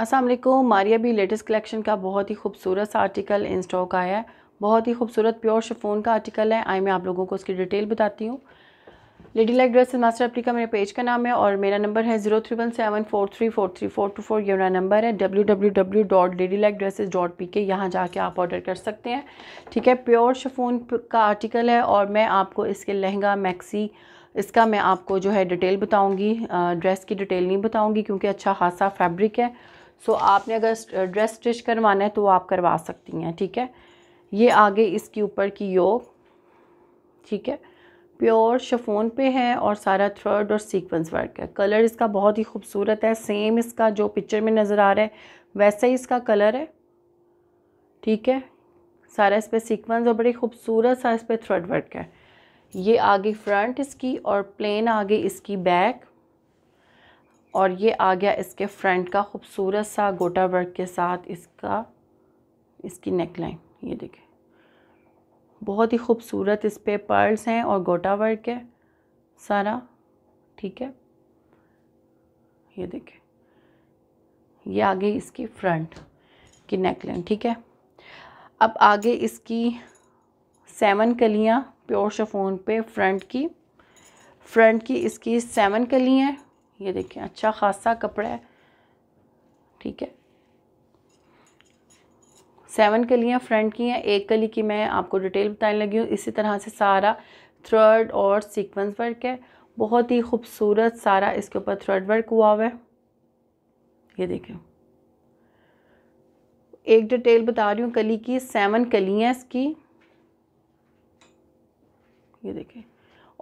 असलम मारिया भी latest collection का बहुत ही खूबसूरत सा आर्टिकल इन स्टॉक आया है बहुत ही खूबसूरत प्योर शिफोन का आर्टिकल है आई मैं आप लोगों को उसकी डिटेल बताती हूँ लेडी लाइक ड्रेस मास्टर अपली का मेरे पेज का नाम है और मेरा नंबर है zero three one seven four three four three four two four ये मेरा नंबर है W W W dot lady like dresses dot P K यहाँ जाके आप ऑर्डर कर सकते हैं ठीक है प्योर शफून का आर्टिकल है और मैं आपको इसके लहंगा मैक्सी इसका मैं आपको जो है डिटेल बताऊँगी ड्रेस की डिटेल नहीं बताऊँगी क्योंकि अच्छा खासा फैब्रिक है सो आपने अगर ड्रेस स्टिच करवाना है तो आप करवा सकती हैं ठीक है ये आगे इसके ऊपर की योग ठीक है प्योर शफोन पे है और सारा थ्रेड और सीक्वेंस वर्क है कलर इसका बहुत ही खूबसूरत है सेम इसका जो पिक्चर में नज़र आ रहा है वैसा ही इसका कलर है ठीक है सारा इस पर सीक्वेंस और बड़ी खूबसूरत सा इस पर थ्रेड वर्क है ये आगे फ्रंट इसकी और प्लेन आगे इसकी बैक और ये आ गया इसके फ्रंट का खूबसूरत सा गोटा वर्क के साथ इसका इसकी नेकलाइन ये देखें बहुत ही खूबसूरत इस पर पर्ल्स हैं और गोटा वर्क है सारा ठीक है ये देखें ये आ गई इसकी फ्रंट की नेकलाइन ठीक है अब आगे इसकी सेवन कलियाँ प्योर शफोन पे फ्रंट की फ्रंट की इसकी सेवन कलियाँ ये देखें अच्छा खासा कपड़ा है ठीक है सेवन कलियाँ फ्रंट की हैं एक कली की मैं आपको डिटेल बताने लगी हूँ इसी तरह से सारा थ्रेड और सीक्वेंस वर्क है बहुत ही खूबसूरत सारा इसके ऊपर थ्रेड वर्क हुआ हुआ है ये देखें एक डिटेल बता रही हूँ कली की सेवन कलियाँ इसकी ये देखें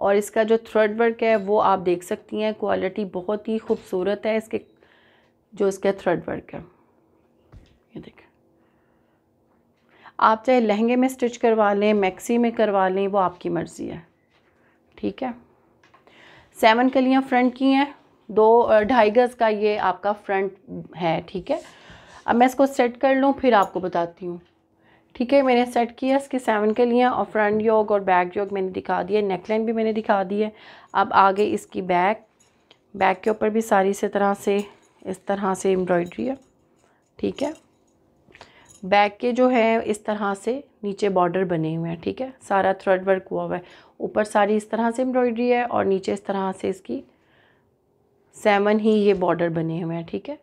और इसका जो थ्रेड वर्क है वो आप देख सकती हैं क्वालिटी बहुत ही खूबसूरत है इसके जो इसका थ्रेड वर्क है ये देखें आप चाहे लहंगे में स्टिच करवा लें मैक्सी में करवा लें वो आपकी मर्ज़ी है ठीक है सेवन कलियाँ फ्रंट की हैं दो ढाई गज़ का ये आपका फ्रंट है ठीक है अब मैं इसको सेट कर लूँ फिर आपको बताती हूँ ठीक है मैंने सेट किया इसके सेवन के लिए और फ्रंट योग और बैक योग मैंने दिखा दिए नेकलाइन भी मैंने दिखा दी है अब आगे इसकी बैक बैक के ऊपर भी सारी से तरह से इस तरह से एम्ब्रॉयडरी है ठीक है बैक के जो है इस तरह से नीचे बॉर्डर बने हुए हैं ठीक है सारा थ्रेड वर्क हुआ हुआ है ऊपर सारी इस तरह से एम्ब्रॉयडरी है और नीचे इस तरह से इसकी सेवन ही ये बॉर्डर बने हुए हैं ठीक है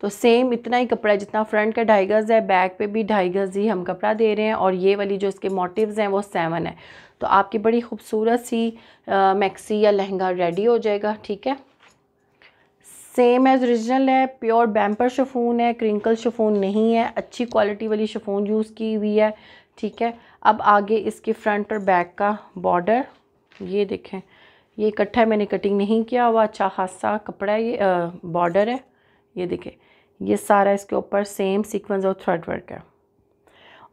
तो सेम इतना ही कपड़ा जितना फ्रंट का ढाई गज़ है बैक पे भी ढाई गज़ ही हम कपड़ा दे रहे हैं और ये वाली जो इसके मोटिव्स हैं वो सेवन है तो आपकी बड़ी खूबसूरत सी मैक्सी या लहंगा रेडी हो जाएगा ठीक है सेम एज ओरिजिनल है प्योर बैम्पर शफून है क्रिंकल शफून नहीं है अच्छी क्वालिटी वाली शफून यूज़ की हुई है ठीक है अब आगे इसके फ्रंट और बैक का बॉर्डर ये देखें ये इकट्ठा मैंने कटिंग नहीं किया हुआ अच्छा खासा कपड़ा ये बॉर्डर है ये देखें ये सारा इसके ऊपर सेम सीक्वेंस और थ्रेड वर्क है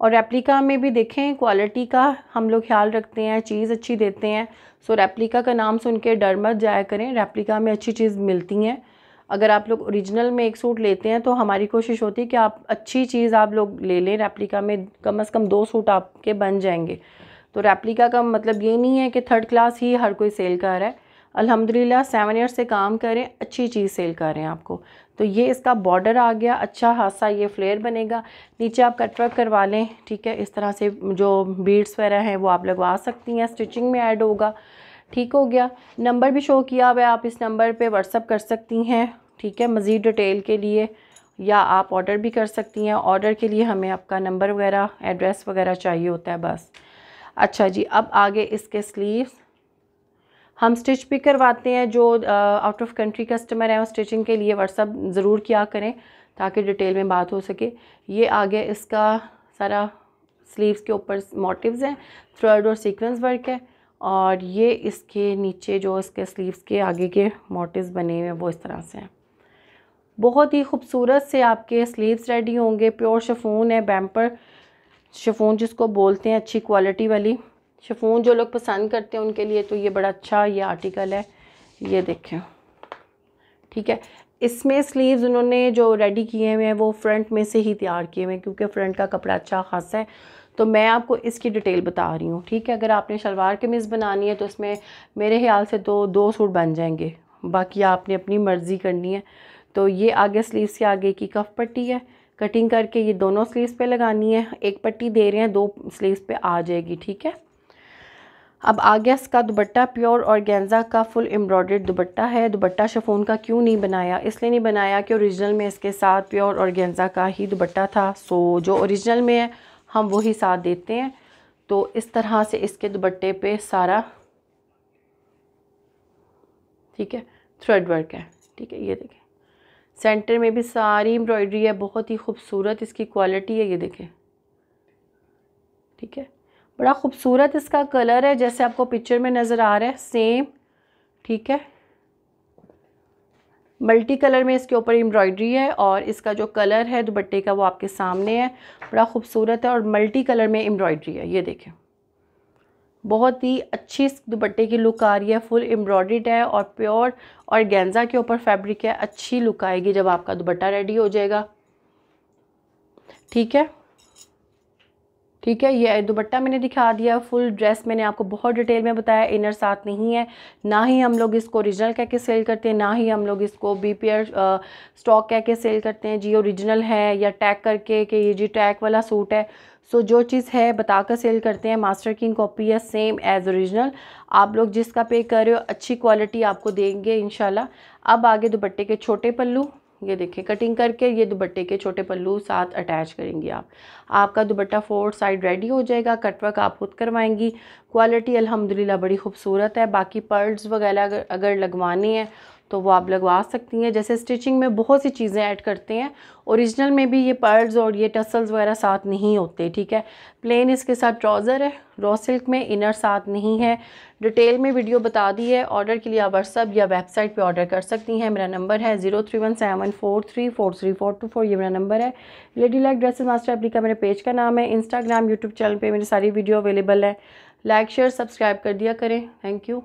और रेप्लिका में भी देखें क्वालिटी का हम लोग ख्याल रखते हैं चीज़ अच्छी देते हैं सो रेप्लिका का नाम सुन के डर मत जाया करें रेप्लिका में अच्छी चीज़ मिलती हैं अगर आप लोग ओरिजिनल में एक सूट लेते हैं तो हमारी कोशिश होती है कि आप अच्छी चीज़ आप लोग ले लें रेप्लिका में कम अज़ कम दो सूट आपके बन जाएंगे तो रेप्लिका का मतलब ये नहीं है कि थर्ड क्लास ही हर कोई सेल कर रहा है अल्हम्दुलिल्लाह सेवन ईयर से काम करें अच्छी चीज़ सेल कर रहे हैं आपको तो ये इसका बॉर्डर आ गया अच्छा खासा ये फ्लेयर बनेगा नीचे आप कटवर्क करवा लें ठीक है इस तरह से जो बीड्स वगैरह हैं वो आप लगवा सकती हैं स्टिचिंग में ऐड होगा ठीक हो गया नंबर भी शो किया हुआ है आप इस नंबर पे व्हाट्सअप कर सकती हैं ठीक है मज़ीद डिटेल के लिए या आप ऑर्डर भी कर सकती हैं ऑर्डर के लिए हमें आपका नंबर वगैरह एड्रेस वगैरह चाहिए होता है बस अच्छा जी अब आगे इसके स्लीव्स हम स्टिच भी करवाते हैं जो आउट ऑफ कंट्री कस्टमर हैं स्टिचिंग के लिए व्हाट्सअप ज़रूर किया करें ताकि डिटेल में बात हो सके ये आगे इसका सारा स्लीव्स के ऊपर मोटिव्स हैं थ्रेड और सीक्वेंस वर्क है और ये इसके नीचे जो इसके स्लीव्स के आगे के मोटिव्स बने हुए हैं वो इस तरह से हैं बहुत ही खूबसूरत से आपके स्लीव्स रेडी होंगे प्योर शफून है बैम्पर शफून जिसको बोलते हैं अच्छी क्वालिटी वाली शफून जो लोग पसंद करते हैं उनके लिए तो ये बड़ा अच्छा ये आर्टिकल है ये देखें ठीक है इसमें स्लीव्स उन्होंने जो रेडी किए हुए हैं वो फ्रंट में से ही तैयार किए हुए हैं क्योंकि फ्रंट का कपड़ा अच्छा खासा है तो मैं आपको इसकी डिटेल बता रही हूँ ठीक है अगर आपने शलवार कमीज़ बनानी है तो इसमें मेरे ख्याल से तो दो सूट बन जाएंगे बाकी आपने अपनी मर्ज़ी करनी है तो ये आगे स्लीव से आगे की कफ पट्टी है कटिंग करके ये दोनों स्लीव्स पे लगानी है एक पट्टी दे रहे हैं दो स्लीव्स पे आ जाएगी ठीक है अब आ गया इसका दुबट्टा प्योर और गेंजा का फुल एम्ब्रॉयड दुबट्टा है दुबट्टा शफोन का क्यों नहीं बनाया इसलिए नहीं बनाया कि ओरिजिनल में इसके साथ प्योर और गेंजा का ही दुबट्टा था सो जो ओरिजिनल में है हम वही साथ देते हैं तो इस तरह से इसके दुबट्टे पे सारा ठीक है थ्रेड वर्क है ठीक है ये देखें सेंटर में भी सारी एम्ब्रॉयड्री है बहुत ही खूबसूरत इसकी क्वालिटी है ये देखें ठीक है बड़ा खूबसूरत इसका कलर है जैसे आपको पिक्चर में नज़र आ रहा है सेम ठीक है मल्टी कलर में इसके ऊपर एम्ब्रॉयडरी है और इसका जो कलर है दुपट्टे का वो आपके सामने है बड़ा खूबसूरत है और मल्टी कलर में एम्ब्रॉयडरी है ये देखें बहुत ही अच्छी इस दुपट्टे की लुक आ रही है फुल एम्ब्रॉयड्रीड है और प्योर और गेंजा के ऊपर फैब्रिक है अच्छी लुक आएगी जब आपका दुपट्टा रेडी हो जाएगा ठीक है ठीक है ये दुपट्टा मैंने दिखा दिया फुल ड्रेस मैंने आपको बहुत डिटेल में बताया इनर साथ नहीं है ना ही हम लोग इसको ओरिजिनल कह के सेल करते हैं ना ही हम लोग इसको बी पी आर स्टॉक कह के सेल करते हैं जी ओरिजिनल है या टैग करके कि ये जी टैग वाला सूट है सो so, जो चीज़ है बताकर सेल करते हैं मास्टर किंग कॉपी है सेम एज़ ओरिजिनल आप लोग जिसका पे कर रहे हो अच्छी क्वालिटी आपको देंगे इन अब आगे दुपट्टे के छोटे पल्लू ये देखें कटिंग करके ये दुबट्टे के छोटे पल्लू साथ अटैच करेंगी आप आपका दुबट्टा फोर साइड रेडी हो जाएगा कटवर्क आप खुद करवाएंगी क्वालिटी अल्हम्दुलिल्लाह बड़ी खूबसूरत है बाकी पर्ल्स वगैरह अगर लगवाने हैं तो वो आप लगवा सकती हैं जैसे स्टिचिंग में बहुत सी चीज़ें ऐड करते हैं ओरिजिनल में भी ये पर्ल्स और ये टसल्स वगैरह साथ नहीं होते ठीक है प्लेन इसके साथ ट्राउज़र है रॉ सिल्क में इनर साथ नहीं है डिटेल में वीडियो बता दी है ऑर्डर के लिए आप व्हाट्सअप या वेबसाइट पे ऑर्डर कर सकती हैं मेरा नंबर है zero three one seven four three four three four two four ये मेरा नंबर है लेडी लाइक ड्रेस मास्टर एप्ली का मेरे पेज का नाम है इंस्टाग्राम यूट्यूब चैनल पर मेरी सारी वीडियो अवेलेबल है लाइक शेयर सब्सक्राइब कर दिया करें थैंक यू